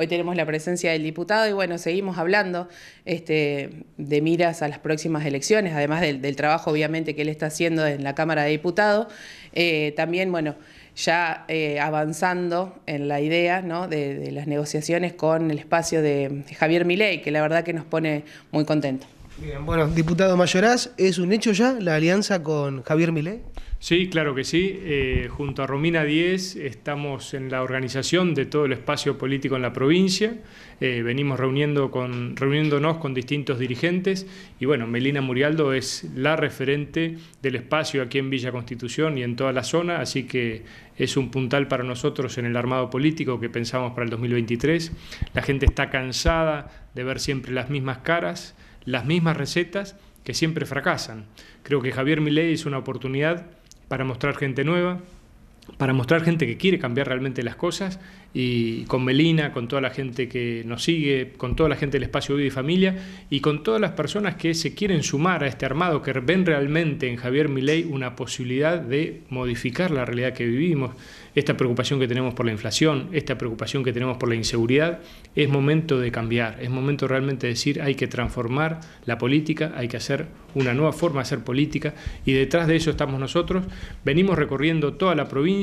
Hoy tenemos la presencia del diputado y bueno, seguimos hablando este, de miras a las próximas elecciones, además del, trabajo obviamente que él está haciendo en la Cámara de Diputados. Eh, también, bueno, ya eh, avanzando en la idea de, las negociaciones con el espacio de Javier Milei, que la verdad que nos pone muy contentos. Bien, bueno, diputado Mayoraz, ¿es un hecho ya la alianza con Javier Milei? Sí, claro que sí. Eh, junto a Romina Díez estamos en la organización de todo el espacio político en la provincia. Eh, venimos reuniendo con, reuniéndonos con distintos dirigentes y bueno, Melina Murialdo es la referente del espacio aquí en Villa Constitución y en toda la zona, así que es un puntal para nosotros en el armado político que pensamos para el 2023. La gente está cansada de ver siempre las mismas caras, las mismas recetas que siempre fracasan. Creo que Javier Milei es una oportunidad para mostrar gente nueva, para mostrar gente que quiere cambiar realmente las cosas y con Melina, con toda la gente que nos sigue, con toda la gente del espacio Vida y Familia y con todas las personas que se quieren sumar a este armado, que ven realmente en Javier Milei una posibilidad de modificar la realidad que vivimos, esta preocupación que tenemos por la inflación, esta preocupación que tenemos por la inseguridad, es momento de cambiar, es momento realmente de decir hay que transformar la política, hay que hacer una nueva forma de hacer política y detrás de eso estamos nosotros, venimos recorriendo toda la provincia,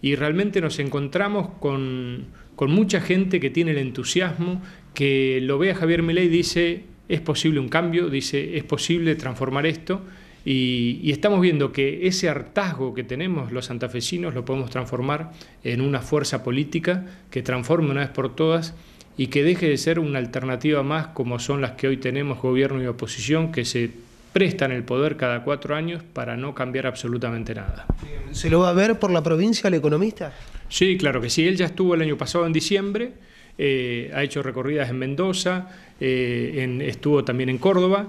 y realmente nos encontramos con, mucha gente que tiene el entusiasmo, que lo ve a Javier Milei y dice, es posible un cambio, dice, es posible transformar esto. Y, estamos viendo que ese hartazgo que tenemos los santafesinos lo podemos transformar en una fuerza política que transforme una vez por todas y que deje de ser una alternativa más como son las que hoy tenemos gobierno y oposición, que se prestan el poder cada cuatro años para no cambiar absolutamente nada. ¿Se lo va a ver por la provincia el economista? Sí, claro que sí. Él ya estuvo el año pasado en diciembre, eh, ha hecho recorridas en Mendoza, eh, estuvo también en Córdoba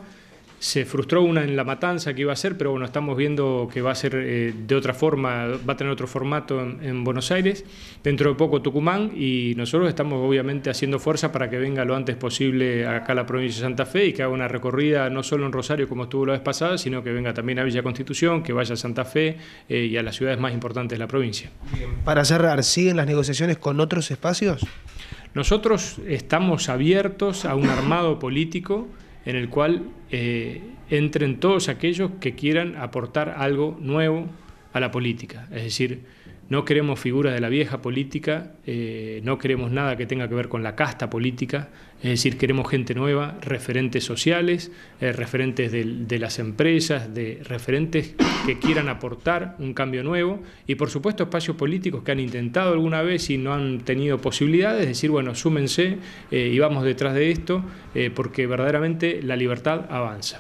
se frustró una en la matanza que iba a ser, pero bueno, estamos viendo que va a ser eh, de otra forma, va a tener otro formato en, Buenos Aires, dentro de poco Tucumán y nosotros estamos obviamente haciendo fuerza para que venga lo antes posible acá a la provincia de Santa Fe y que haga una recorrida no solo en Rosario como estuvo la vez pasada, sino que venga también a Villa Constitución, que vaya a Santa Fe eh, y a las ciudades más importantes de la provincia. Para cerrar, ¿siguen las negociaciones con otros espacios? Nosotros estamos abiertos a un armado político en el cual eh, entren todos aquellos que quieran aportar algo nuevo a la política. Es decir, no queremos figuras de la vieja política, eh, no queremos nada que tenga que ver con la casta política, es decir, queremos gente nueva, referentes sociales, eh, referentes de, las empresas, de referentes que quieran aportar un cambio nuevo y por supuesto espacios políticos que han intentado alguna vez y no han tenido posibilidades, es decir, bueno, súmense eh, y vamos detrás de esto porque verdaderamente la libertad avanza.